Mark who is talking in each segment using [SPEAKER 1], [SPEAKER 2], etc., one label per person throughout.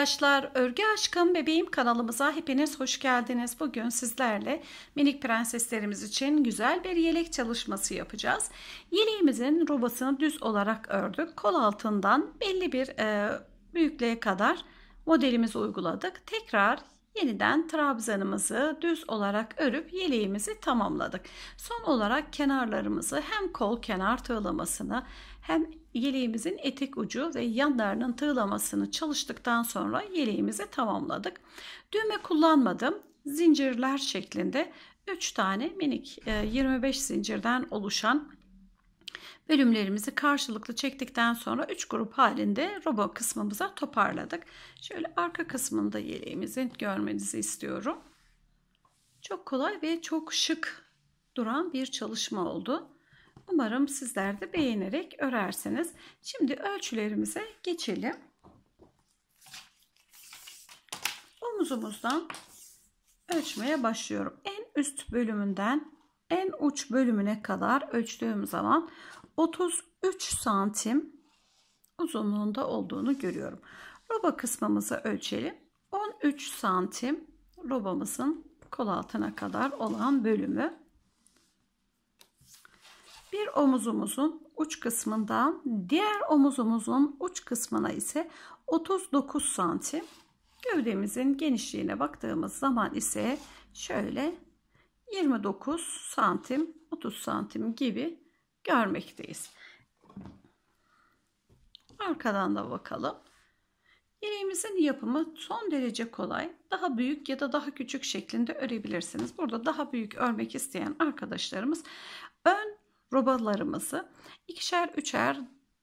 [SPEAKER 1] arkadaşlar, Örgü Aşkım Bebeğim kanalımıza hepiniz hoş geldiniz. Bugün sizlerle minik prenseslerimiz için güzel bir yelek çalışması yapacağız. Yeleğimizin robasını düz olarak ördük. Kol altından belli bir e, büyüklüğe kadar modelimizi uyguladık. Tekrar yeniden trabzanımızı düz olarak örüp yeleğimizi tamamladık. Son olarak kenarlarımızı hem kol kenar tığlamasını hem yeleğimizin etek ucu ve yanlarının tığlamasını çalıştıktan sonra yeleğimizi tamamladık. Düğme kullanmadım. Zincirler şeklinde 3 tane minik 25 e, zincirden oluşan bölümlerimizi karşılıklı çektikten sonra 3 grup halinde robo kısmımıza toparladık. Şöyle arka kısmında yeleğimizi görmenizi istiyorum. Çok kolay ve çok şık duran bir çalışma oldu. Umarım sizler de beğenerek örersiniz. Şimdi ölçülerimize geçelim. Omuzumuzdan ölçmeye başlıyorum. En üst bölümünden en uç bölümüne kadar ölçtüğüm zaman 33 santim uzunluğunda olduğunu görüyorum. Roba kısmımızı ölçelim. 13 santim robamızın kol altına kadar olan bölümü bir omuzumuzun uç kısmından diğer omuzumuzun uç kısmına ise 39 santim. Gövdemizin genişliğine baktığımız zaman ise şöyle 29 santim 30 santim gibi görmekteyiz. Arkadan da bakalım. Yeleğimizin yapımı son derece kolay. Daha büyük ya da daha küçük şeklinde örebilirsiniz. Burada daha büyük örmek isteyen arkadaşlarımız ön robalarımızı ikişer üçer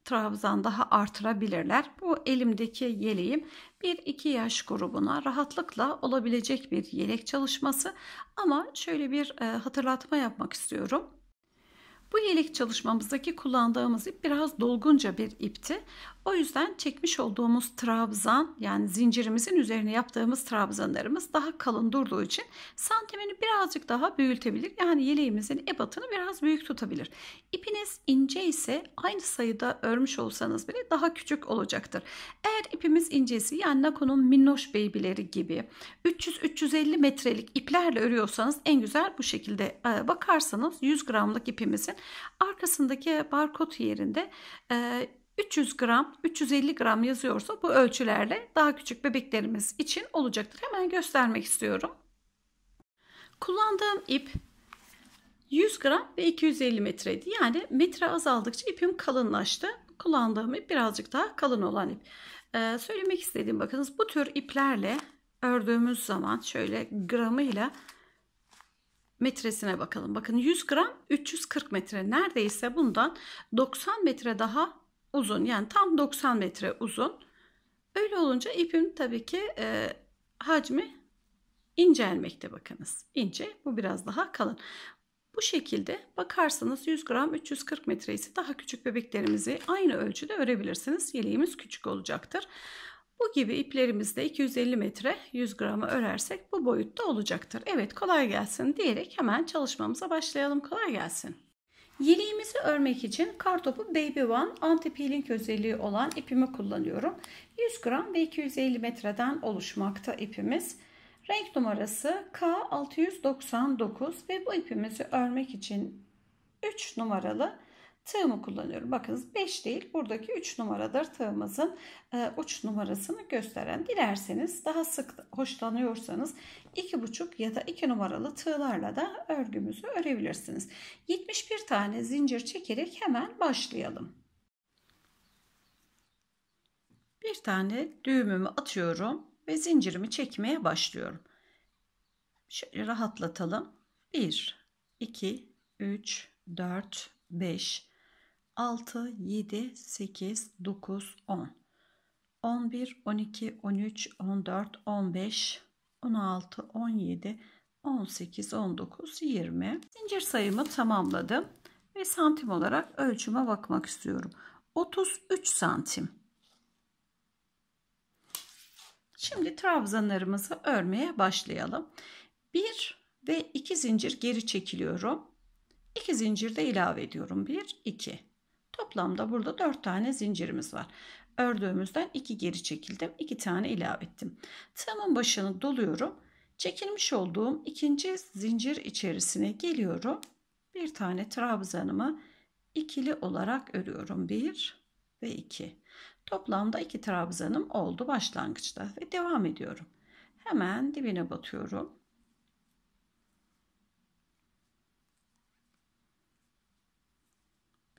[SPEAKER 1] trabzan daha artırabilirler. Bu elimdeki yeleğim 1-2 yaş grubuna rahatlıkla olabilecek bir yelek çalışması ama şöyle bir e, hatırlatma yapmak istiyorum. Bu yelek çalışmamızdaki kullandığımız ip biraz dolgunca bir ipti. O yüzden çekmiş olduğumuz trabzan yani zincirimizin üzerine yaptığımız trabzanlarımız daha kalın durduğu için santimini birazcık daha büyütebilir. Yani yeleğimizin ebatını biraz büyük tutabilir. İpiniz ince ise aynı sayıda örmüş olsanız bile daha küçük olacaktır. Eğer ipimiz incesi yani Nako'nun minnoş beybileri gibi 300-350 metrelik iplerle örüyorsanız en güzel bu şekilde e, bakarsanız 100 gramlık ipimizin Arkasındaki barkod yerinde e, 300 gram, 350 gram yazıyorsa bu ölçülerle daha küçük bebeklerimiz için olacaktır. Hemen göstermek istiyorum. Kullandığım ip 100 gram ve 250 metreydi. Yani metre azaldıkça ipim kalınlaştı. Kullandığım ip birazcık daha kalın olan ip. Ee, söylemek istediğim bakınız bu tür iplerle ördüğümüz zaman şöyle gramıyla ile metresine bakalım. Bakın 100 gram 340 metre neredeyse bundan 90 metre daha uzun yani tam 90 metre uzun. Öyle olunca ipim tabii ki e, hacmi incelmekte bakınız. İnce bu biraz daha kalın. Bu şekilde bakarsanız 100 gram 340 metre ise daha küçük bebeklerimizi aynı ölçüde örebilirsiniz. Yeleğimiz küçük olacaktır. Bu gibi iplerimizde 250 metre 100 gramı örersek bu boyutta olacaktır. Evet kolay gelsin diyerek hemen çalışmamıza başlayalım. Kolay gelsin. Yeleğimizi örmek için kartopu Baby One anti-peeling özelliği olan ipimi kullanıyorum. 100 gram ve 250 metreden oluşmakta ipimiz. Renk numarası K699 ve bu ipimizi örmek için 3 numaralı tığımı kullanıyorum. Bakınız 5 değil buradaki 3 numaradır tığımızın e, uç numarasını gösteren. Dilerseniz daha sık hoşlanıyorsanız 2,5 ya da 2 numaralı tığlarla da örgümüzü örebilirsiniz. 71 tane zincir çekerek hemen başlayalım. Bir tane düğümümü atıyorum ve zincirimi çekmeye başlıyorum. Şöyle rahatlatalım. 1, 2, 3, 4, 5, 6, 7, 8, 9, 10. 11, 12, 13, 14, 15, 16, 17, 18, 19, 20. Zincir sayımı tamamladım. Ve santim olarak ölçüme bakmak istiyorum. 33 santim. Şimdi trabzanlarımızı örmeye başlayalım. 1 ve 2 zincir geri çekiliyorum. 2 de ilave ediyorum. 1, 2. Toplamda burada 4 tane zincirimiz var. Ördüğümüzden 2 geri çekildim. 2 tane ilave ettim. Tığımın başını doluyorum. Çekilmiş olduğum ikinci zincir içerisine geliyorum. Bir tane trabzanımı ikili olarak örüyorum. 1 ve 2. Toplamda 2 trabzanım oldu başlangıçta ve devam ediyorum. Hemen dibine batıyorum.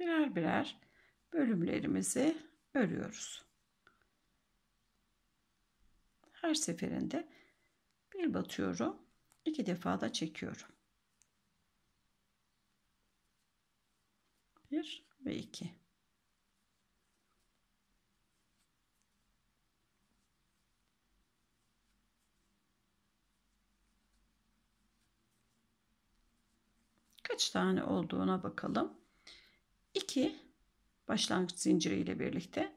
[SPEAKER 1] birer birer bölümlerimizi örüyoruz. Her seferinde bir batıyorum, iki defa da çekiyorum. Bir ve iki. kaç tane olduğuna bakalım. 2 başlangıç zinciri ile birlikte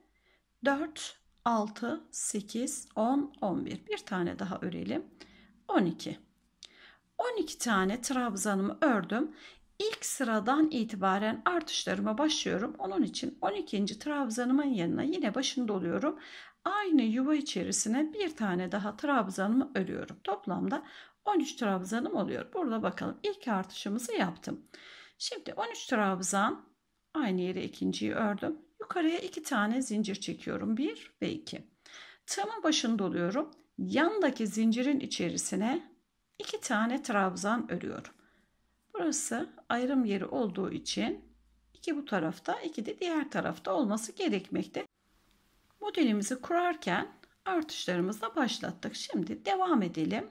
[SPEAKER 1] 4 6 8 10 11 bir tane daha örelim 12 12 tane trabzanımı ördüm ilk sıradan itibaren artışlarıma başlıyorum onun için 12. trabzanımın yanına yine başını doluyorum aynı yuva içerisine bir tane daha trabzanımı örüyorum toplamda 13 trabzanım oluyor burada bakalım ilk artışımızı yaptım şimdi 13 trabzan Aynı yere ikinciyi ördüm. Yukarıya iki tane zincir çekiyorum. Bir ve iki. Tığımın başını doluyorum. Yandaki zincirin içerisine iki tane trabzan örüyorum. Burası ayrım yeri olduğu için iki bu tarafta iki de diğer tarafta olması gerekmekte. Modelimizi kurarken artışlarımızla başlattık. Şimdi devam edelim.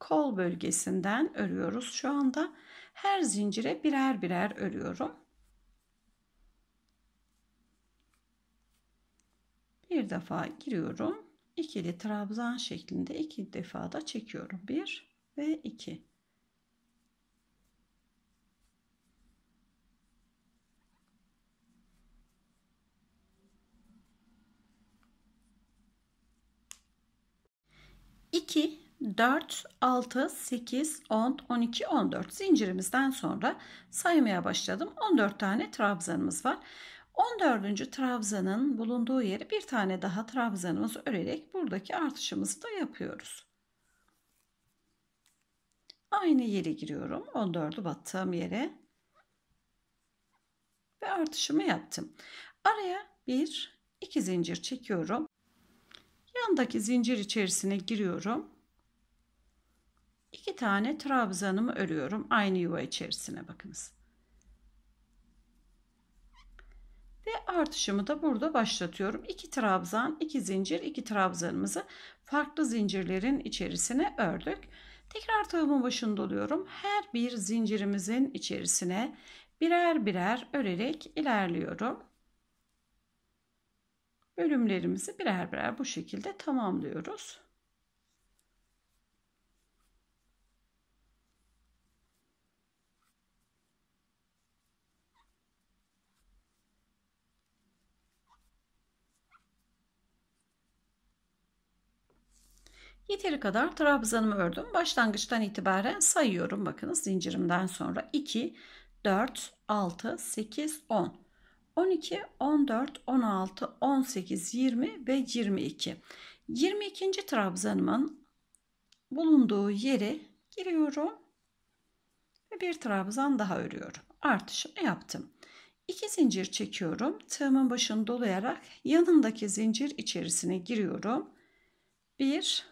[SPEAKER 1] Kol bölgesinden örüyoruz şu anda. Her zincire birer birer örüyorum. Bir defa giriyorum. ikili trabzan şeklinde iki defa da çekiyorum. Bir ve iki. İki 4, 6, 8, 10, 12, 14 zincirimizden sonra saymaya başladım. 14 tane trabzanımız var. 14. trabzanın bulunduğu yeri bir tane daha trabzanımız örerek buradaki artışımızı da yapıyoruz. Aynı yere giriyorum. 14'ü battığım yere ve artışımı yaptım. Araya bir iki zincir çekiyorum. Yandaki zincir içerisine giriyorum İki tane trabzanımı örüyorum aynı yuva içerisine bakınız. Ve artışımı da burada başlatıyorum. İki trabzan, iki zincir, iki trabzanımızı farklı zincirlerin içerisine ördük. Tekrar tığımın başını doluyorum. Her bir zincirimizin içerisine birer birer örerek ilerliyorum. Bölümlerimizi birer birer bu şekilde tamamlıyoruz. Yeteri kadar trabzanımı ördüm. Başlangıçtan itibaren sayıyorum. Bakınız zincirimden sonra 2, 4, 6, 8, 10. 12, 14, 16, 18, 20 ve 22. 22. trabzanımın bulunduğu yere giriyorum ve bir trabzan daha örüyorum. Artışını yaptım. 2 zincir çekiyorum. Tığımın başını dolayarak yanındaki zincir içerisine giriyorum. 1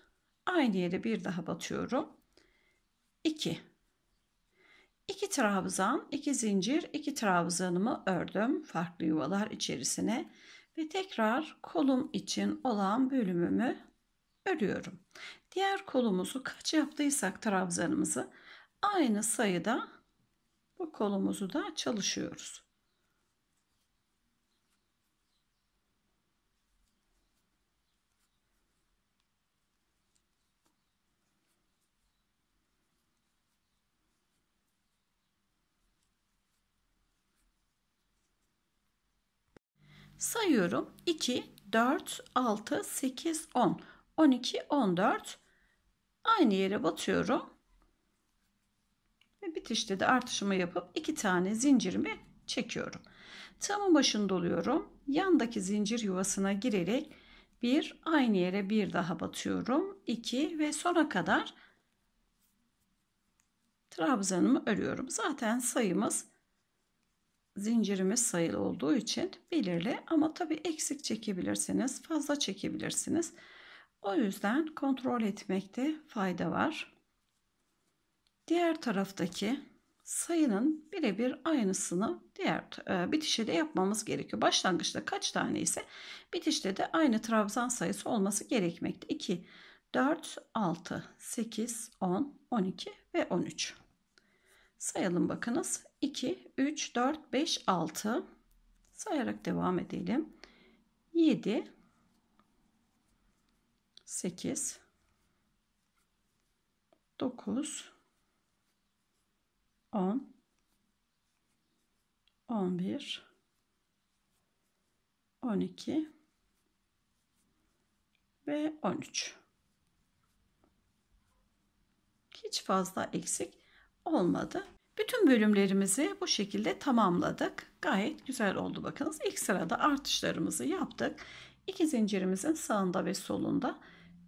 [SPEAKER 1] Aynı yere bir daha batıyorum. 2. 2 trabzan, 2 zincir, 2 trabzanımı ördüm farklı yuvalar içerisine ve tekrar kolum için olan bölümümü örüyorum. Diğer kolumuzu kaç yaptıysak trabzanımızı aynı sayıda bu kolumuzu da çalışıyoruz. sayıyorum. 2, 4, 6, 8, 10, 12, 14. Aynı yere batıyorum. Ve bitişte de artışımı yapıp iki tane zincirimi çekiyorum. Tamın başını doluyorum. Yandaki zincir yuvasına girerek bir aynı yere bir daha batıyorum. 2 ve sona kadar trabzanımı örüyorum. Zaten sayımız zincirimiz sayılı olduğu için belirli ama tabi eksik çekebilirsiniz fazla çekebilirsiniz o yüzden kontrol etmekte fayda var diğer taraftaki sayının birebir aynısını diğer e, bitişe de yapmamız gerekiyor başlangıçta kaç tane ise bitişte de aynı trabzan sayısı olması gerekmekte 2 4 6 8 10 12 ve 13 sayalım bakınız 2, 3, 4, 5, 6 sayarak devam edelim. 7, 8, 9, 10, 11, 12 ve 13. Hiç fazla eksik olmadı. Bütün bölümlerimizi bu şekilde tamamladık. Gayet güzel oldu bakınız. İlk sırada artışlarımızı yaptık. İki zincirimizin sağında ve solunda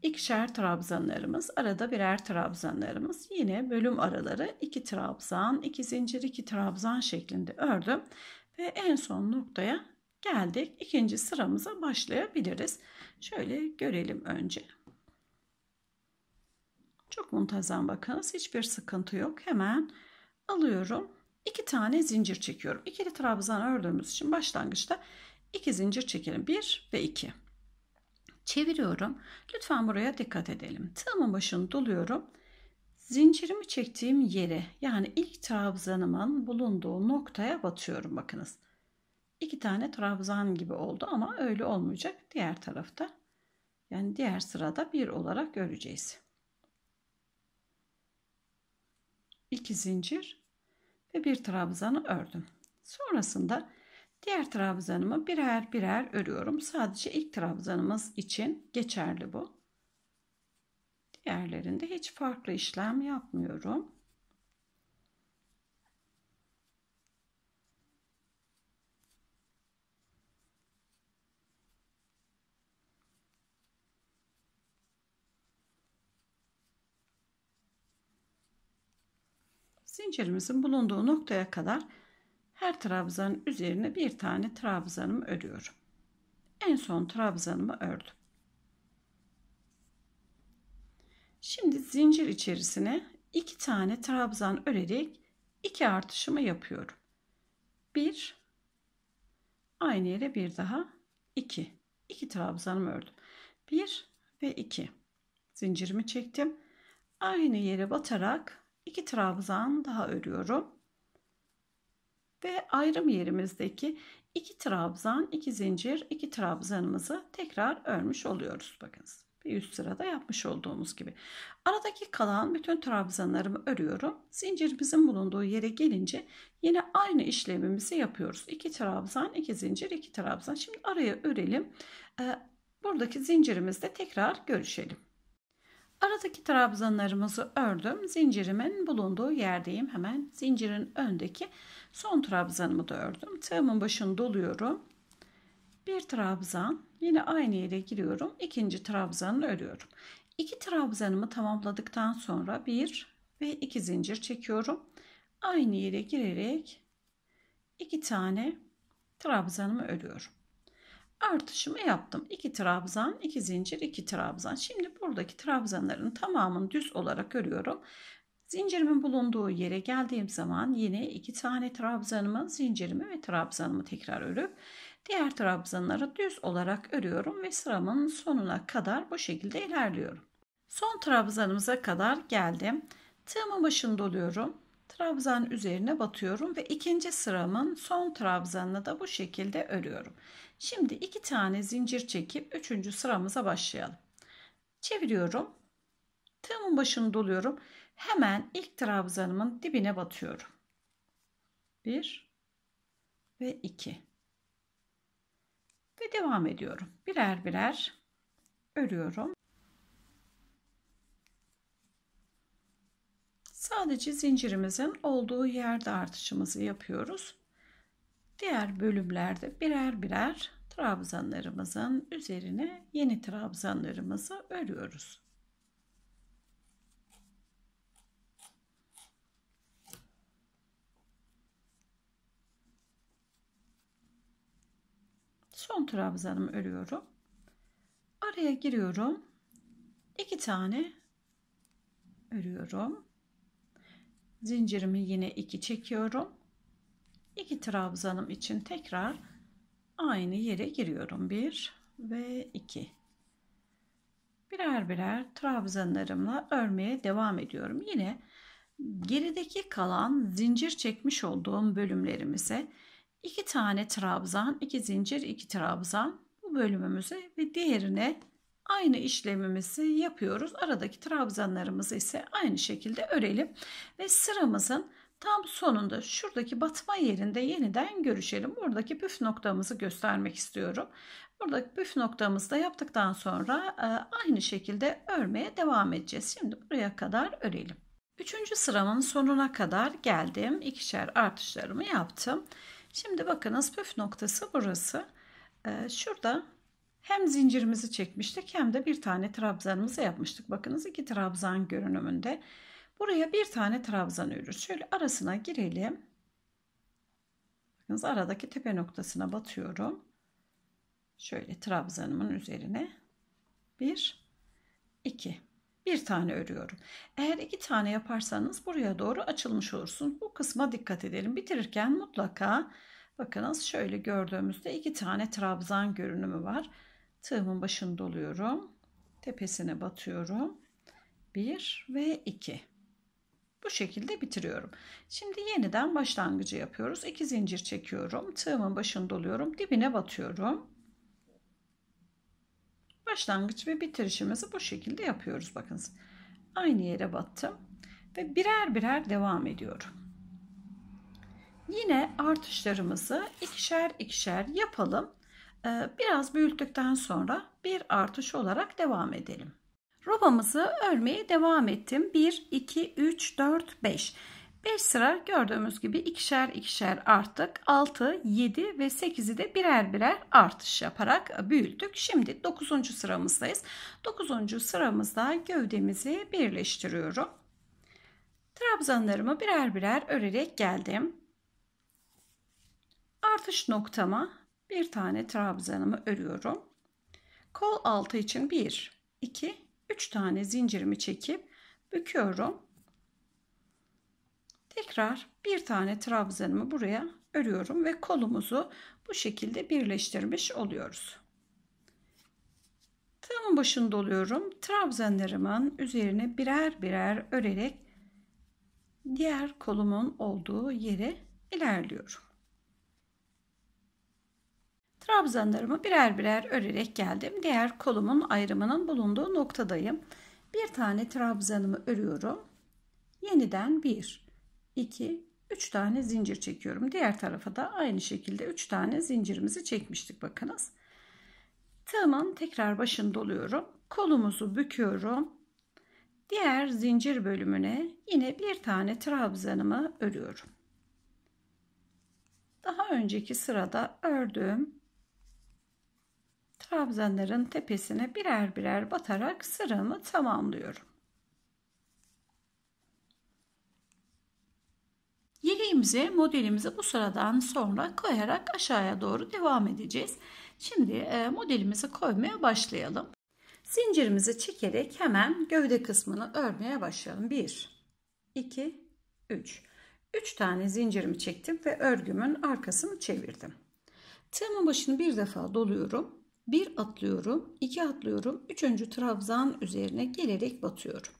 [SPEAKER 1] ikişer trabzanlarımız, arada birer trabzanlarımız. Yine bölüm araları iki trabzan, iki zincir, iki trabzan şeklinde ördüm. Ve en son noktaya geldik. İkinci sıramıza başlayabiliriz. Şöyle görelim önce. Çok muntazam bakınız. Hiçbir sıkıntı yok. Hemen alıyorum. 2 tane zincir çekiyorum. İkili trabzan ördüğümüz için başlangıçta 2 zincir çekelim. 1 ve 2. Çeviriyorum. Lütfen buraya dikkat edelim. Tığımın başını doluyorum. Zincirimi çektiğim yere yani ilk trabzanımın bulunduğu noktaya batıyorum bakınız. İki tane trabzan gibi oldu ama öyle olmayacak. Diğer tarafta yani diğer sırada bir olarak göreceğiz. 2 zincir ve bir trabzanı ördüm. Sonrasında diğer trabzanımı birer birer örüyorum. Sadece ilk trabzanımız için geçerli bu. Diğerlerinde hiç farklı işlem yapmıyorum. zincirimizin bulunduğu noktaya kadar her trabzanın üzerine bir tane trabzanımı örüyorum. En son trabzanımı ördüm. Şimdi zincir içerisine iki tane trabzan örerek iki artışımı yapıyorum. Bir, aynı yere bir daha iki. İki trabzanımı ördüm. Bir ve iki. Zincirimi çektim. Aynı yere batarak 2 trabzan daha örüyorum. Ve ayrım yerimizdeki iki trabzan, iki zincir, iki trabzanımızı tekrar örmüş oluyoruz. Bakınız bir üst sırada yapmış olduğumuz gibi. Aradaki kalan bütün trabzanlarımı örüyorum. Zincirimizin bulunduğu yere gelince yine aynı işlemimizi yapıyoruz. 2 trabzan, iki zincir, iki trabzan. Şimdi araya örelim. Ee, buradaki zincirimizde tekrar görüşelim. Aradaki trabzanlarımızı ördüm. Zincirimin bulunduğu yerdeyim. Hemen zincirin öndeki son trabzanımı da ördüm. Tığımın başını doluyorum. Bir trabzan yine aynı yere giriyorum. İkinci trabzanı örüyorum. İki trabzanımı tamamladıktan sonra bir ve iki zincir çekiyorum. Aynı yere girerek iki tane trabzanımı örüyorum artışımı yaptım. 2 trabzan, 2 zincir, 2 trabzan. Şimdi buradaki trabzanların tamamını düz olarak örüyorum. Zincirimin bulunduğu yere geldiğim zaman yine 2 tane trabzanımı, zincirimi ve trabzanımı tekrar örüp diğer trabzanları düz olarak örüyorum ve sıramın sonuna kadar bu şekilde ilerliyorum. Son trabzanımıza kadar geldim. Tığımı başını doluyorum. Trabzan üzerine batıyorum ve ikinci sıramın son trabzanını da bu şekilde örüyorum. Şimdi iki tane zincir çekip üçüncü sıramıza başlayalım. Çeviriyorum. Tığımın başını doluyorum. Hemen ilk trabzanımın dibine batıyorum. 1 ve 2 ve devam ediyorum. Birer birer örüyorum. Sadece zincirimizin olduğu yerde artışımızı yapıyoruz. Diğer bölümlerde birer birer trabzanlarımızın üzerine yeni trabzanlarımızı örüyoruz. Son trabzanımı örüyorum. Araya giriyorum. İki tane örüyorum. Zincirimi yine iki çekiyorum iki trabzanım için tekrar aynı yere giriyorum. 1 ve 2. Birer birer trabzanlarımla örmeye devam ediyorum. Yine gerideki kalan zincir çekmiş olduğum bölümlerimize iki tane trabzan, iki zincir, iki trabzan bu bölümümüze ve diğerine aynı işlemimizi yapıyoruz. Aradaki trabzanlarımızı ise aynı şekilde örelim ve sıramızın Tam sonunda şuradaki batma yerinde yeniden görüşelim. Buradaki püf noktamızı göstermek istiyorum. Buradaki püf noktamızı da yaptıktan sonra e, aynı şekilde örmeye devam edeceğiz. Şimdi buraya kadar örelim. Üçüncü sıramın sonuna kadar geldim. İkişer artışlarımı yaptım. Şimdi bakınız püf noktası burası. E, şurada hem zincirimizi çekmiştik hem de bir tane trabzanımızı yapmıştık. Bakınız iki trabzan görünümünde. Buraya bir tane trabzan örülür. Şöyle arasına girelim. Bakınız aradaki tepe noktasına batıyorum. Şöyle trabzanımın üzerine bir, iki, bir tane örüyorum. Eğer iki tane yaparsanız buraya doğru açılmış olursunuz. Bu kısma dikkat edelim. Bitirirken mutlaka bakınız şöyle gördüğümüzde iki tane trabzan görünümü var. Tığımın başını doluyorum. Tepesine batıyorum. Bir ve iki. Bu şekilde bitiriyorum. Şimdi yeniden başlangıcı yapıyoruz. 2 zincir çekiyorum. Tığımın başını doluyorum. Dibine batıyorum. Başlangıç ve bitirişimizi bu şekilde yapıyoruz. Bakınız. Aynı yere battım. Ve birer birer devam ediyorum. Yine artışlarımızı ikişer ikişer yapalım. Ee, biraz büyüttükten sonra bir artış olarak devam edelim. Robamızı örmeye devam ettim. 1, 2, 3, 4, 5. 5 sıra gördüğümüz gibi ikişer ikişer arttık. 6, 7 ve 8'i de birer birer artış yaparak büyüttük. Şimdi 9. sıramızdayız. 9. sıramızda gövdemizi birleştiriyorum. Trabzanlarımı birer birer örerek geldim. Artış noktama bir tane trabzanımı örüyorum. Kol altı için 1, 2, 3 tane zincirimi çekip büküyorum. Tekrar bir tane trabzanımı buraya örüyorum ve kolumuzu bu şekilde birleştirmiş oluyoruz. Tığımın başını doluyorum. Trabzanlarımın üzerine birer birer örerek diğer kolumun olduğu yere ilerliyorum. Trabzanlarımı birer birer örerek geldim. Diğer kolumun ayrımının bulunduğu noktadayım. Bir tane trabzanımı örüyorum. Yeniden 1, 2, 3 tane zincir çekiyorum. Diğer tarafa da aynı şekilde 3 tane zincirimizi çekmiştik bakınız. Tığımın tekrar başını doluyorum. Kolumuzu büküyorum. Diğer zincir bölümüne yine bir tane trabzanımı örüyorum. Daha önceki sırada ördüğüm trabzanların tepesine birer birer batarak sıramı tamamlıyorum. Yeleğimize modelimizi bu sıradan sonra koyarak aşağıya doğru devam edeceğiz. Şimdi e, modelimizi koymaya başlayalım. Zincirimizi çekerek hemen gövde kısmını örmeye başlayalım. 1, 2, 3. 3 tane zincirimi çektim ve örgümün arkasını çevirdim. Tığımın başını bir defa doluyorum. Bir atlıyorum, iki atlıyorum, üçüncü trabzan üzerine gelerek batıyorum.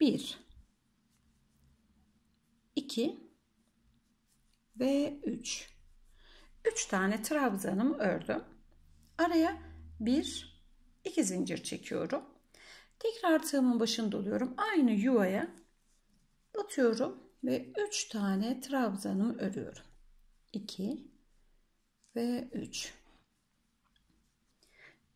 [SPEAKER 1] Bir, iki ve üç. Üç tane trabzanımı ördüm. Araya bir, iki zincir çekiyorum. Tekrar tığımın başında oluyorum. Aynı yuvaya batıyorum ve üç tane trabzanımı örüyorum. İki ve üç.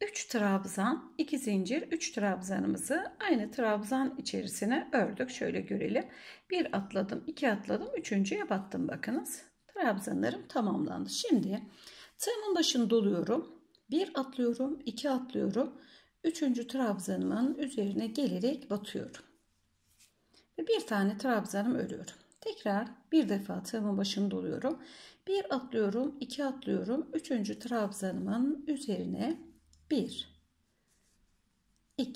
[SPEAKER 1] 3 trabzan, 2 zincir, 3 trabzanımızı aynı trabzan içerisine ördük. Şöyle görelim. 1 atladım, 2 atladım, 3.ye battım bakınız. Trabzanlarım tamamlandı. Şimdi tığımın başını doluyorum. 1 atlıyorum, 2 atlıyorum. 3. trabzanımın üzerine gelerek batıyorum. Ve bir tane trabzanım örüyorum. Tekrar bir defa tığımın başını doluyorum. 1 atlıyorum, 2 atlıyorum. 3. trabzanımın üzerine 1 2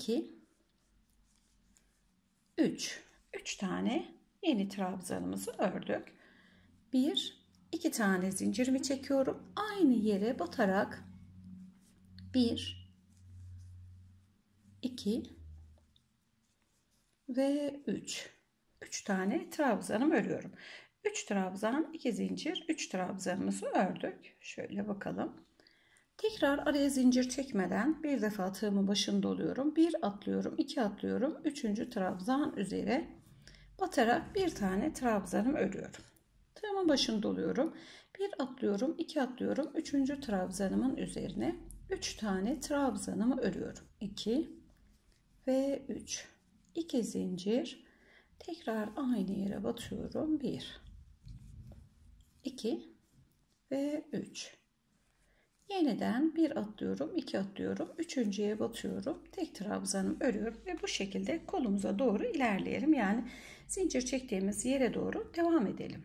[SPEAKER 1] 3 3 tane yeni trabzanımızı ördük. 1 2 tane zincirimi çekiyorum. Aynı yere batarak 1 2 ve 3 3 tane trabzanım örüyorum. 3 trabzan, 2 zincir, 3 trabzanımızı ördük. Şöyle bakalım. Tekrar araya zincir çekmeden bir defa tığımı başında oluyorum. Bir atlıyorum, iki atlıyorum. Üçüncü trabzan üzere batarak bir tane trabzanım örüyorum. Tığımın başında oluyorum. Bir atlıyorum, iki atlıyorum. Üçüncü trabzanımın üzerine üç tane trabzanımı örüyorum. İki ve üç. İki zincir. Tekrar aynı yere batıyorum. Bir, iki ve üç. Yeniden bir atlıyorum, iki atlıyorum, üçüncüye batıyorum. Tek trabzanımı örüyorum ve bu şekilde kolumuza doğru ilerleyelim. Yani zincir çektiğimiz yere doğru devam edelim.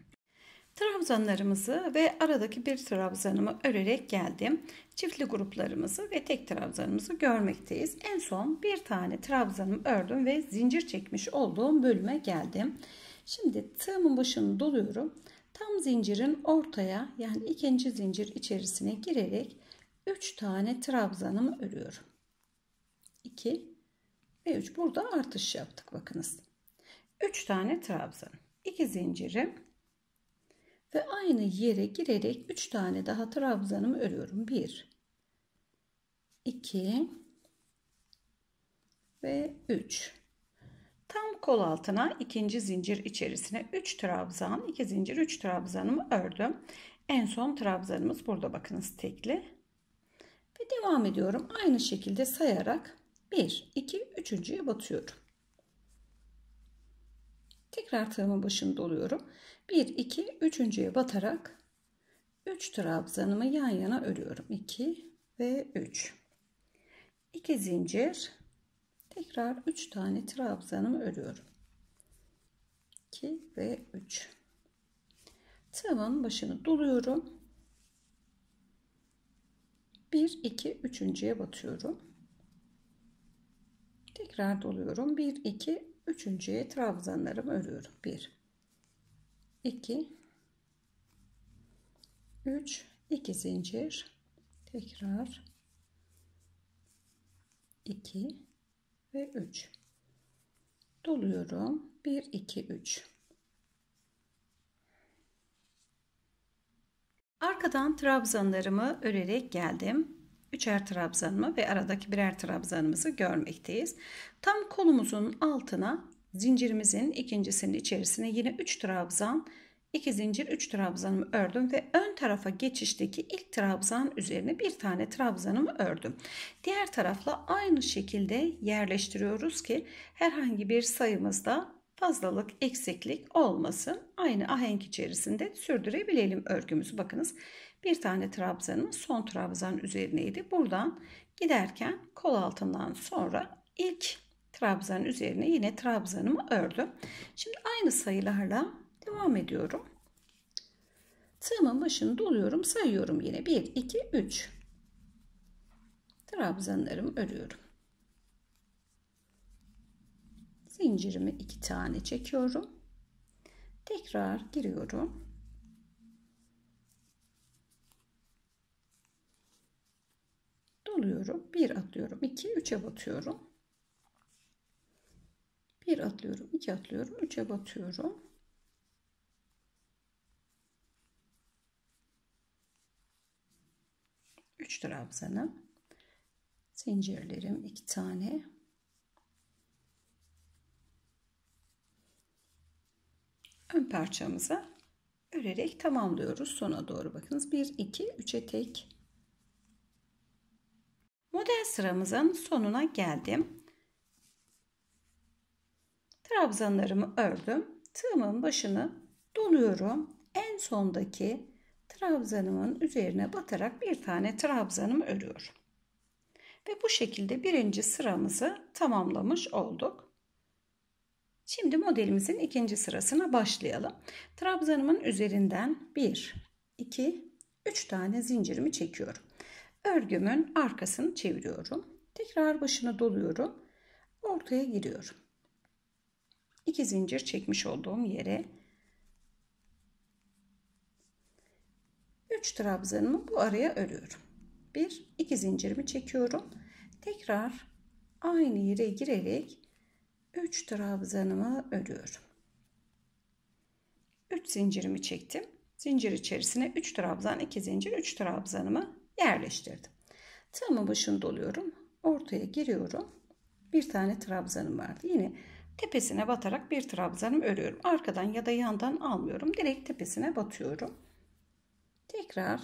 [SPEAKER 1] Trabzanlarımızı ve aradaki bir trabzanımı örerek geldim. Çiftli gruplarımızı ve tek trabzanımızı görmekteyiz. En son bir tane trabzanımı ördüm ve zincir çekmiş olduğum bölüme geldim. Şimdi tığımın başını doluyorum tam zincirin ortaya yani ikinci zincir içerisine girerek 3 tane trabzanımı örüyorum. 2 ve 3 burada artış yaptık bakınız. 3 tane trabzan, 2 zincirim ve aynı yere girerek 3 tane daha trabzanımı örüyorum. 1 2 ve 3 Tam kol altına ikinci zincir içerisine 3 trabzan, 2 zincir 3 trabzanımı ördüm. En son trabzanımız burada bakınız tekli. Ve devam ediyorum. Aynı şekilde sayarak 1, 2, 3.ye batıyorum. Tekrar tığımın başında oluyorum. 1, 2, 3.ye batarak 3 trabzanımı yan yana örüyorum. 2 ve 3. 2 zincir tekrar 3 tane trabzanımı örüyorum 2 ve 3 tığımın başını doluyorum 1 2 üçüncüye batıyorum tekrar doluyorum 1 2 üçüncüye trabzanlarımı örüyorum 1 2 3 2 zincir tekrar 2 ve 3 doluyorum 1 2 3 arkadan trabzanlarımı örerek geldim üçer trabzanımı ve aradaki birer trabzanımızı görmekteyiz tam kolumuzun altına zincirimizin ikincisinin içerisine yine 3 trabzan 2 zincir 3 trabzanımı ördüm ve ön tarafa geçişteki ilk trabzan üzerine bir tane trabzanımı ördüm. Diğer tarafla aynı şekilde yerleştiriyoruz ki herhangi bir sayımızda fazlalık eksiklik olmasın. Aynı ahenk içerisinde sürdürebilelim örgümüzü. Bakınız bir tane trabzanımız son trabzan üzerineydi. Buradan giderken kol altından sonra ilk trabzanın üzerine yine trabzanımı ördüm. Şimdi aynı sayılarla devam ediyorum. Tığımın başını doluyorum. Sayıyorum yine. 1, 2, 3. Trabzanlarımı örüyorum. Zincirimi 2 tane çekiyorum. Tekrar giriyorum. Doluyorum. 1 atlıyorum. 2, 3'e batıyorum. 1 atlıyorum. 2 atlıyorum. 3'e batıyorum. 3 trabzanım. Zincirlerim 2 tane. Ön parçamıza örerek tamamlıyoruz sona doğru bakınız. 1 2 3 tek. Model sıramızın sonuna geldim. Trabzanlarımı ördüm. Tığımın başını doluyorum. En sondaki trabzanımın üzerine batarak bir tane trabzanımı örüyorum. Ve bu şekilde birinci sıramızı tamamlamış olduk. Şimdi modelimizin ikinci sırasına başlayalım. Trabzanımın üzerinden 1, 2, 3 tane zincirimi çekiyorum. Örgümün arkasını çeviriyorum. Tekrar başını doluyorum. Ortaya giriyorum. 2 zincir çekmiş olduğum yere 3 trabzanımı bu araya örüyorum. 1 2 zincirimi çekiyorum. Tekrar aynı yere girerek 3 trabzanımı örüyorum. 3 zincirimi çektim. Zincir içerisine 3 trabzan, 2 zincir, 3 trabzanımı yerleştirdim. Tığımın başını doluyorum. Ortaya giriyorum. Bir tane trabzanım vardı. Yine tepesine batarak bir trabzanımı örüyorum. Arkadan ya da yandan almıyorum. Direkt tepesine batıyorum tekrar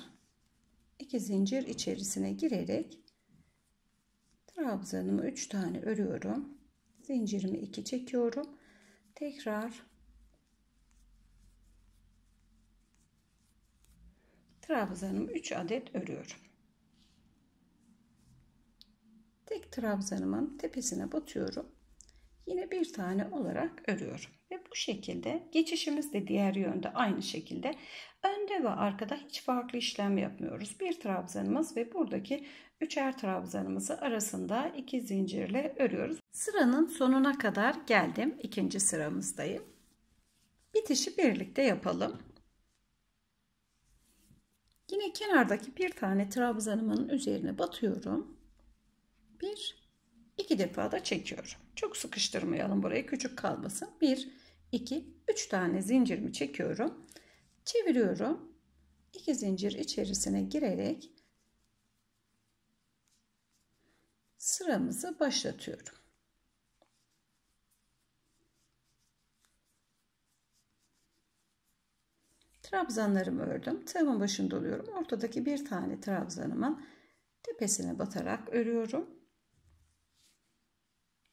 [SPEAKER 1] iki zincir içerisine girerek trabzanımı 3 tane örüyorum. Zincirimi 2 çekiyorum. Tekrar trabzanımı 3 adet örüyorum. Tek trabzanımın tepesine batıyorum. Yine bir tane olarak örüyorum. Ve bu şekilde geçişimiz de diğer yönde aynı şekilde Önde ve arkada hiç farklı işlem yapmıyoruz. Bir trabzanımız ve buradaki üçer trabzanımızı arasında iki zincirle örüyoruz. Sıranın sonuna kadar geldim. İkinci sıramızdayım. Bitişi birlikte yapalım. Yine kenardaki bir tane trabzanımın üzerine batıyorum. Bir, iki defa da çekiyorum. Çok sıkıştırmayalım burayı küçük kalmasın. Bir, iki, üç tane zincirimi çekiyorum Çeviriyorum. 2 zincir içerisine girerek sıramızı başlatıyorum. Trabzanlarımı ördüm. Tığımın başında oluyorum. Ortadaki bir tane trabzanımın tepesine batarak örüyorum.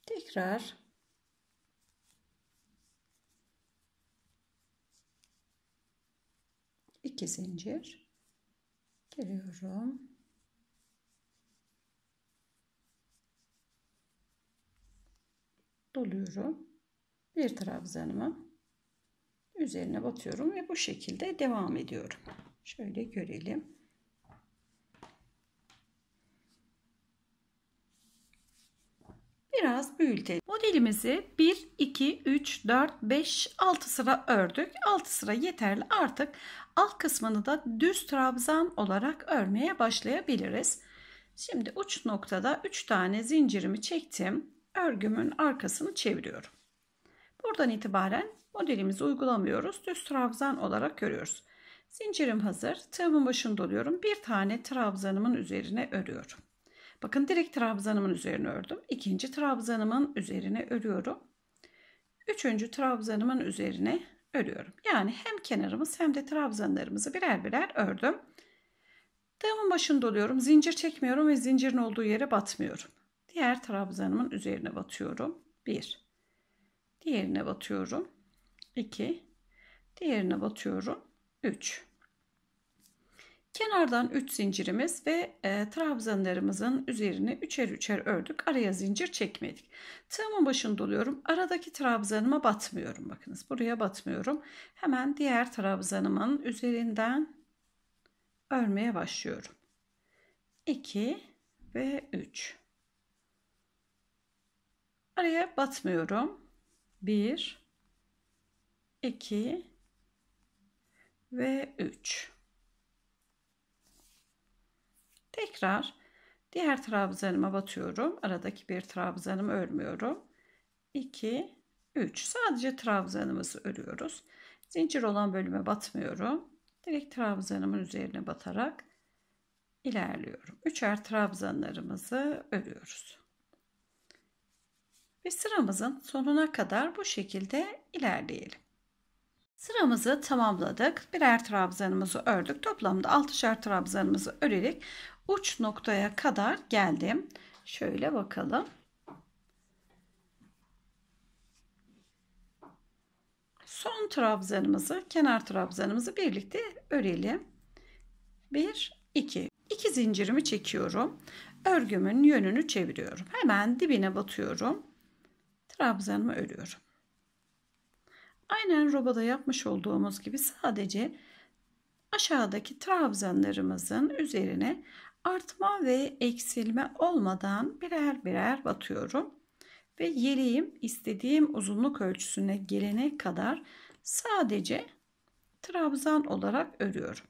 [SPEAKER 1] Tekrar 2 zincir giriyorum. Doluyorum. Bir trabzanımı üzerine batıyorum ve bu şekilde devam ediyorum. Şöyle görelim. biraz büyütelim. Modelimizi 1, 2, 3, 4, 5, 6 sıra ördük. 6 sıra yeterli. Artık Alt kısmını da düz trabzan olarak örmeye başlayabiliriz. Şimdi uç noktada 3 tane zincirimi çektim. Örgümün arkasını çeviriyorum. Buradan itibaren modelimizi uygulamıyoruz. Düz trabzan olarak örüyoruz. Zincirim hazır. Tığımın başını doluyorum. Bir tane trabzanımın üzerine örüyorum. Bakın direkt trabzanımın üzerine ördüm. İkinci trabzanımın üzerine örüyorum. Üçüncü trabzanımın üzerine örüyorum. Yani hem kenarımız hem de trabzanlarımızı birer birer ördüm. Tığımın başını doluyorum. Zincir çekmiyorum ve zincirin olduğu yere batmıyorum. Diğer trabzanımın üzerine batıyorum. 1. Diğerine batıyorum. 2. Diğerine batıyorum. 3. Kenardan 3 zincirimiz ve e, trabzanlarımızın üzerine üçer üçer ördük. Araya zincir çekmedik. Tığımın başını doluyorum. Aradaki trabzanıma batmıyorum. Bakınız buraya batmıyorum. Hemen diğer trabzanımın üzerinden örmeye başlıyorum. 2 ve 3. Araya batmıyorum. 1 2 ve 3. Tekrar diğer trabzanıma batıyorum. Aradaki bir trabzanımı örmüyorum. 2 3 sadece trabzanımızı örüyoruz. Zincir olan bölüme batmıyorum. Direkt trabzanımın üzerine batarak ilerliyorum. Üçer trabzanlarımızı örüyoruz. Ve sıramızın sonuna kadar bu şekilde ilerleyelim. Sıramızı tamamladık. Birer trabzanımızı ördük. Toplamda 6'şer trabzanımızı örerek uç noktaya kadar geldim. Şöyle bakalım. Son trabzanımızı, kenar trabzanımızı birlikte örelim. 1 2 2 zincirimi çekiyorum. Örgümün yönünü çeviriyorum. Hemen dibine batıyorum. Trabzanımı örüyorum. Aynen robada yapmış olduğumuz gibi sadece aşağıdaki trabzanlarımızın üzerine Artma ve eksilme olmadan birer birer batıyorum. Ve yeleğim istediğim uzunluk ölçüsüne gelene kadar sadece trabzan olarak örüyorum.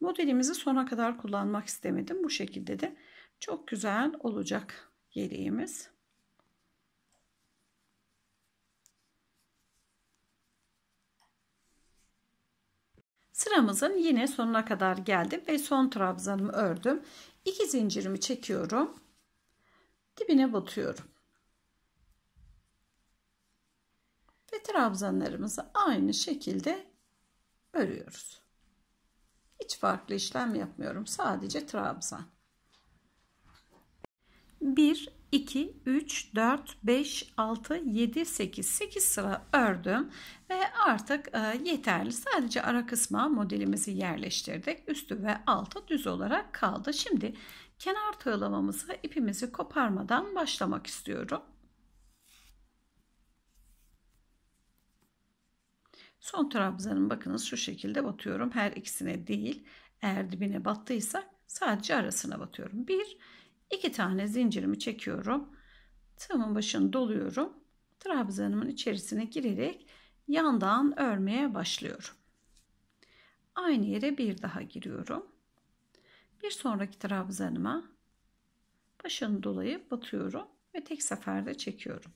[SPEAKER 1] Modelimizi sona kadar kullanmak istemedim. Bu şekilde de çok güzel olacak yeleğimiz. Sıramızın yine sonuna kadar geldim ve son trabzanımı ördüm. 2 zincirimi çekiyorum. Dibine batıyorum. Ve trabzanlarımızı aynı şekilde örüyoruz. Hiç farklı işlem yapmıyorum. Sadece trabzan. 1 2, 3, 4, 5, 6, 7, 8, 8 sıra ördüm ve artık e, yeterli. Sadece ara kısma modelimizi yerleştirdik. Üstü ve altı düz olarak kaldı. Şimdi kenar tığlamamızı ipimizi koparmadan başlamak istiyorum. Son trabzanın bakınız şu şekilde batıyorum. Her ikisine değil. Eğer dibine battıysa sadece arasına batıyorum. 1 2 tane zincirimi çekiyorum. Tığımın başını doluyorum. Trabzanımın içerisine girerek yandan örmeye başlıyorum. Aynı yere bir daha giriyorum. Bir sonraki trabzanıma başını dolayıp batıyorum ve tek seferde çekiyorum.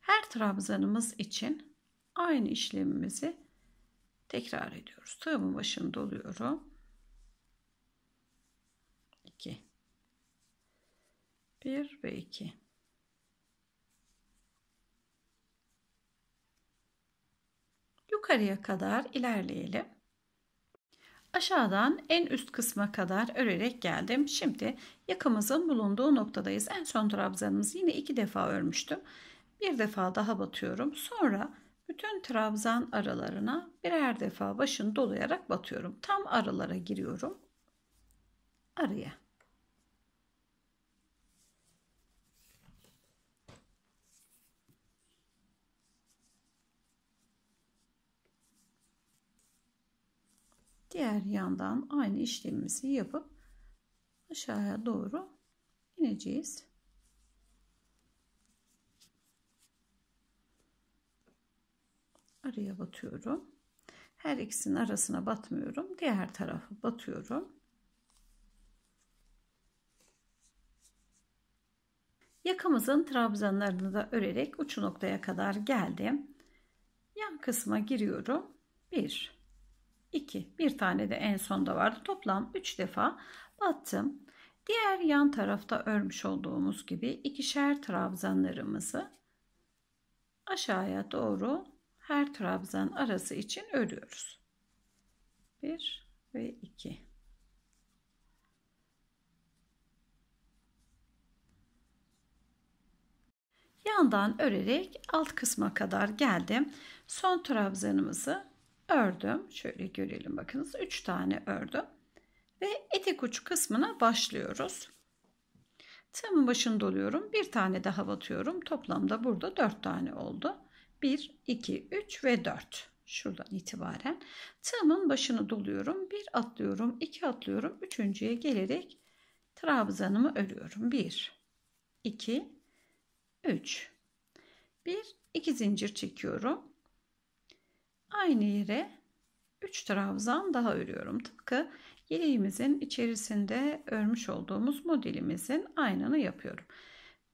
[SPEAKER 1] Her trabzanımız için aynı işlemimizi tekrar ediyoruz. Tığımın başını doluyorum 1 ve 2 yukarıya kadar ilerleyelim. Aşağıdan en üst kısma kadar örerek geldim. Şimdi yakamızın bulunduğu noktadayız. En son trabzanımızı yine iki defa örmüştüm. Bir defa daha batıyorum. Sonra bütün trabzan aralarına birer defa başını dolayarak batıyorum. Tam aralara giriyorum. Araya. diğer yandan aynı işlemimizi yapıp aşağıya doğru ineceğiz. Araya batıyorum. Her ikisinin arasına batmıyorum. Diğer tarafı batıyorum. Yakamızın trabzanlarını da örerek uç noktaya kadar geldim. Yan kısma giriyorum. 1 2. Bir tane de en sonda vardı. Toplam 3 defa battım. Diğer yan tarafta örmüş olduğumuz gibi ikişer trabzanlarımızı aşağıya doğru her trabzan arası için örüyoruz. 1 ve 2. Yandan örerek alt kısma kadar geldim. Son trabzanımızı ördüm. Şöyle görelim bakınız 3 tane ördüm. Ve etek uç kısmına başlıyoruz. Tığımın başını doluyorum. Bir tane daha batıyorum. Toplamda burada 4 tane oldu. 1, 2, 3 ve 4. Şuradan itibaren tığımın başını doluyorum. Bir atlıyorum, iki atlıyorum. Üçüncüye gelerek trabzanımı örüyorum. 1, 2, 3. 1, 2 zincir çekiyorum aynı yere 3 trabzan daha örüyorum. Tıpkı yeleğimizin içerisinde örmüş olduğumuz modelimizin aynını yapıyorum.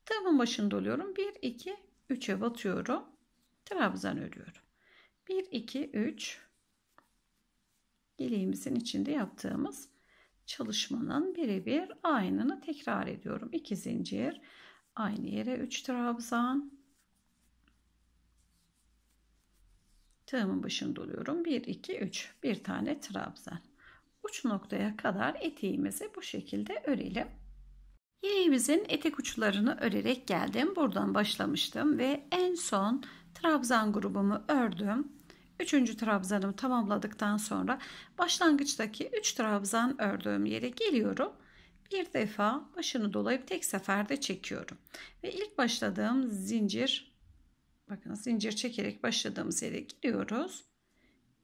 [SPEAKER 1] Tığımın başını doluyorum. 1 2 3'e batıyorum. Trabzan örüyorum. 1 2 3 yeleğimizin içinde yaptığımız çalışmanın birebir aynını tekrar ediyorum. 2 zincir, aynı yere 3 trabzan, Tığımın başını doluyorum. 1, 2, 3. Bir tane trabzan. Uç noktaya kadar eteğimizi bu şekilde örelim. Yeleğimizin etek uçlarını örerek geldim. Buradan başlamıştım ve en son trabzan grubumu ördüm. Üçüncü trabzanımı tamamladıktan sonra başlangıçtaki üç trabzan ördüğüm yere geliyorum. Bir defa başını dolayıp tek seferde çekiyorum. Ve ilk başladığım zincir bakın zincir çekerek başladığımız yere gidiyoruz.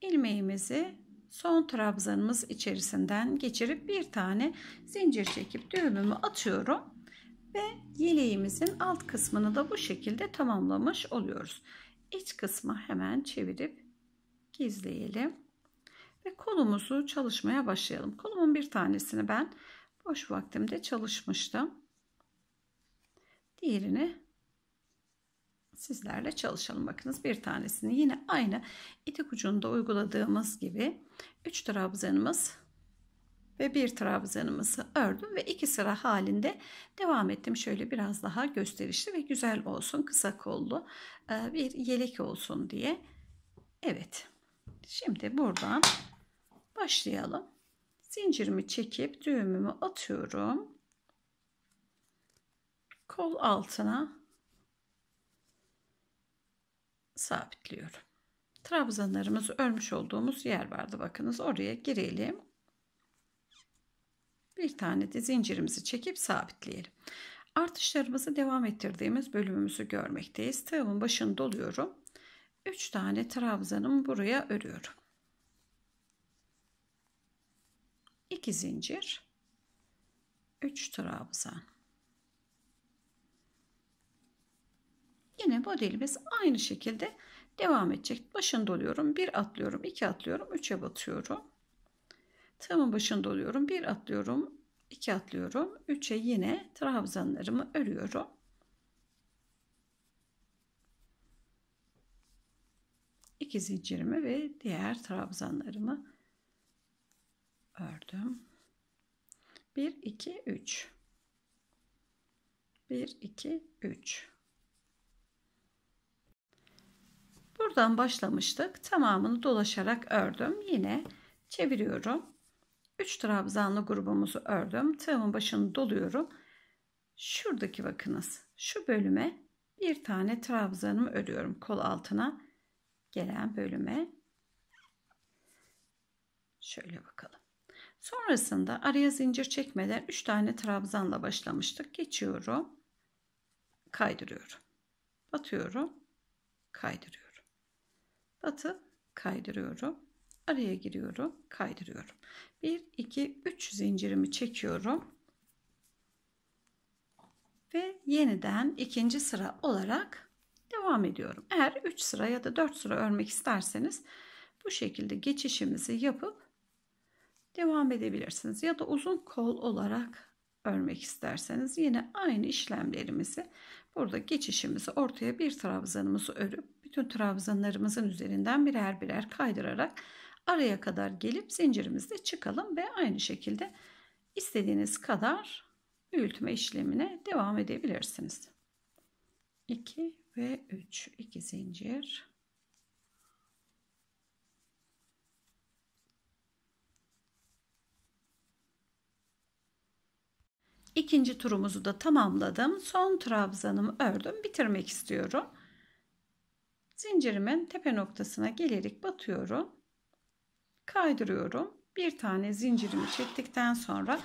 [SPEAKER 1] Ilmeğimizi son trabzanımız içerisinden geçirip bir tane zincir çekip düğümümü atıyorum ve yeleğimizin alt kısmını da bu şekilde tamamlamış oluyoruz. İç kısmı hemen çevirip gizleyelim ve kolumuzu çalışmaya başlayalım. Kolumun bir tanesini ben boş vaktimde çalışmıştım. Diğerini sizlerle çalışalım. Bakınız bir tanesini yine aynı itik ucunda uyguladığımız gibi 3 trabzanımız ve bir trabzanımızı ördüm ve iki sıra halinde devam ettim. Şöyle biraz daha gösterişli ve güzel olsun kısa kollu e, bir yelek olsun diye. Evet şimdi buradan başlayalım. Zincirimi çekip düğümümü atıyorum. Kol altına sabitliyorum. Trabzanlarımızı örmüş olduğumuz yer vardı bakınız oraya girelim. Bir tane de zincirimizi çekip sabitleyelim. Artışlarımızı devam ettirdiğimiz bölümümüzü görmekteyiz. Tığımın başını doluyorum. 3 tane trabzanımı buraya örüyorum. 2 zincir 3 trabzan Yine modelimiz aynı şekilde devam edecek. Başını doluyorum. Bir atlıyorum. iki atlıyorum. Üçe batıyorum. Tığımın başını doluyorum. Bir atlıyorum. iki atlıyorum. Üçe yine trabzanlarımı örüyorum. İki zincirimi ve diğer trabzanlarımı ördüm. 1, 2, 3. 1, 2, 3. Buradan başlamıştık. Tamamını dolaşarak ördüm. Yine çeviriyorum. 3 trabzanlı grubumuzu ördüm. Tığımın başını doluyorum. Şuradaki bakınız. Şu bölüme bir tane trabzanımı örüyorum. Kol altına gelen bölüme. Şöyle bakalım. Sonrasında araya zincir çekmeden 3 tane trabzanla başlamıştık. Geçiyorum. Kaydırıyorum. Batıyorum. Kaydırıyorum. Batı kaydırıyorum. Araya giriyorum. Kaydırıyorum. 1, 2, 3 zincirimi çekiyorum. Ve yeniden ikinci sıra olarak devam ediyorum. Eğer 3 sıra ya da 4 sıra örmek isterseniz bu şekilde geçişimizi yapıp devam edebilirsiniz. Ya da uzun kol olarak örmek isterseniz yine aynı işlemlerimizi burada geçişimizi ortaya bir trabzanımızı örüp bütün trabzanlarımızın üzerinden birer birer kaydırarak araya kadar gelip zincirimizde çıkalım ve aynı şekilde istediğiniz kadar büyütme işlemine devam edebilirsiniz. 2 ve 3 2 zincir İkinci turumuzu da tamamladım. Son trabzanımı ördüm. Bitirmek istiyorum. Zincirimin tepe noktasına gelerek batıyorum. Kaydırıyorum. Bir tane zincirimi çektikten sonra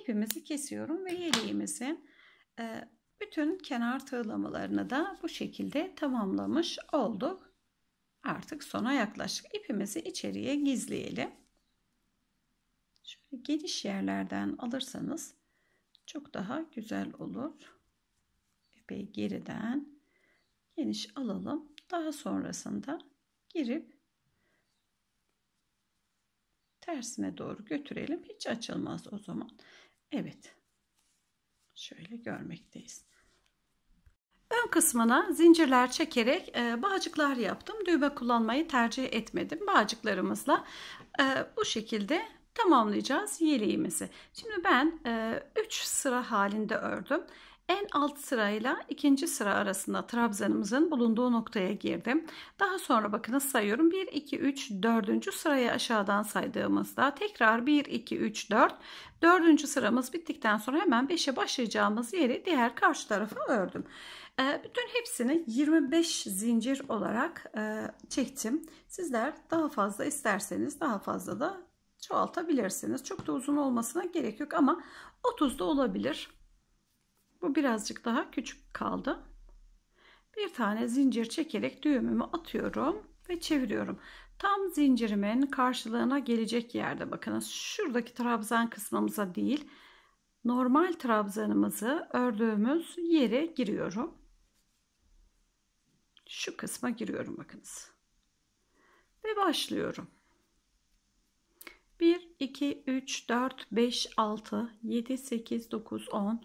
[SPEAKER 1] ipimizi kesiyorum ve yeleğimizin e, bütün kenar tığlamalarını da bu şekilde tamamlamış olduk. Artık sona yaklaştık. ipimizi içeriye gizleyelim. Şöyle geniş yerlerden alırsanız çok daha güzel olur. İpeyi geriden geniş alalım. Daha sonrasında girip tersine doğru götürelim. Hiç açılmaz o zaman. Evet. Şöyle görmekteyiz. Ön kısmına zincirler çekerek e, bağcıklar yaptım. Düğme kullanmayı tercih etmedim. Bağcıklarımızla e, bu şekilde tamamlayacağız yeleğimizi. Şimdi ben 3 e, sıra halinde ördüm. En alt sırayla ikinci sıra arasında trabzanımızın bulunduğu noktaya girdim. Daha sonra bakınız sayıyorum. 1, 2, 3, 4. sırayı aşağıdan saydığımızda tekrar 1, 2, 3, 4. 4. sıramız bittikten sonra hemen 5'e başlayacağımız yeri diğer karşı tarafa ördüm. Ee, bütün hepsini 25 zincir olarak e, çektim. Sizler daha fazla isterseniz daha fazla da çoğaltabilirsiniz. Çok da uzun olmasına gerek yok ama 30 da olabilir. Bu birazcık daha küçük kaldı. Bir tane zincir çekerek düğümümü atıyorum ve çeviriyorum. Tam zincirimin karşılığına gelecek yerde bakınız şuradaki trabzan kısmımıza değil normal trabzanımızı ördüğümüz yere giriyorum. Şu kısma giriyorum bakınız. Ve başlıyorum. 1, 2, 3, 4, 5, 6, 7, 8, 9, 10,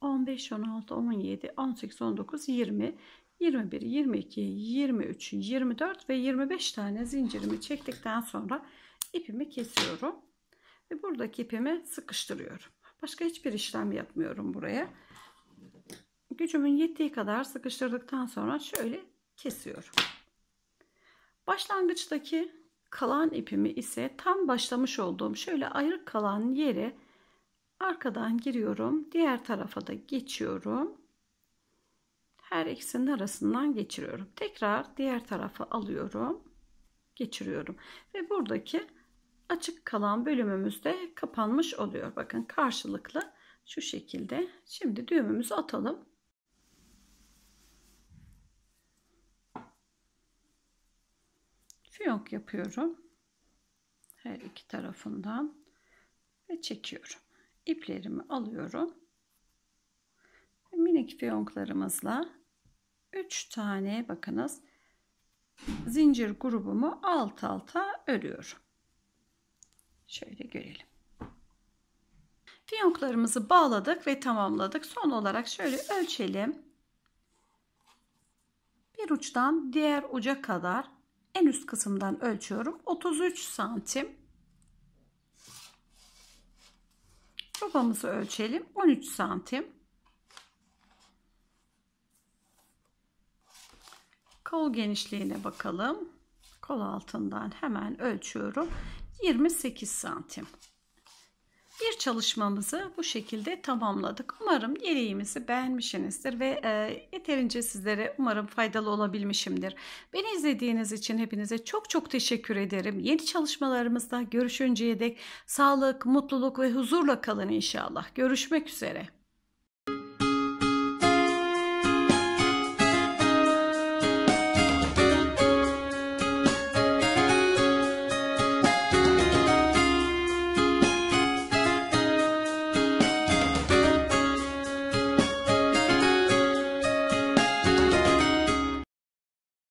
[SPEAKER 1] 15, 16, 17, 18, 19, 20, 21, 22, 23, 24 ve 25 tane zincirimi çektikten sonra ipimi kesiyorum. Ve buradaki ipimi sıkıştırıyorum. Başka hiçbir işlem yapmıyorum buraya. Gücümün yettiği kadar sıkıştırdıktan sonra şöyle kesiyorum. Başlangıçtaki kalan ipimi ise tam başlamış olduğum şöyle ayrık kalan yere Arkadan giriyorum. Diğer tarafa da geçiyorum. Her ikisinin arasından geçiriyorum. Tekrar diğer tarafa alıyorum. Geçiriyorum. Ve buradaki açık kalan bölümümüz de kapanmış oluyor. Bakın karşılıklı şu şekilde. Şimdi düğümümüzü atalım. Fiyonk yapıyorum. Her iki tarafından ve çekiyorum iplerimi alıyorum. Minik fiyonklarımızla 3 tane bakınız zincir grubumu alt alta örüyorum. Şöyle görelim. Fiyonklarımızı bağladık ve tamamladık. Son olarak şöyle ölçelim. Bir uçtan diğer uca kadar en üst kısımdan ölçüyorum. 33 santim Babamızı ölçelim. 13 santim. Kol genişliğine bakalım. Kol altından hemen ölçüyorum. 28 santim. Bir çalışmamızı bu şekilde tamamladık. Umarım yeleğimizi beğenmişsinizdir ve e, yeterince sizlere umarım faydalı olabilmişimdir. Beni izlediğiniz için hepinize çok çok teşekkür ederim. Yeni çalışmalarımızda görüşünceye dek sağlık, mutluluk ve huzurla kalın inşallah. Görüşmek üzere.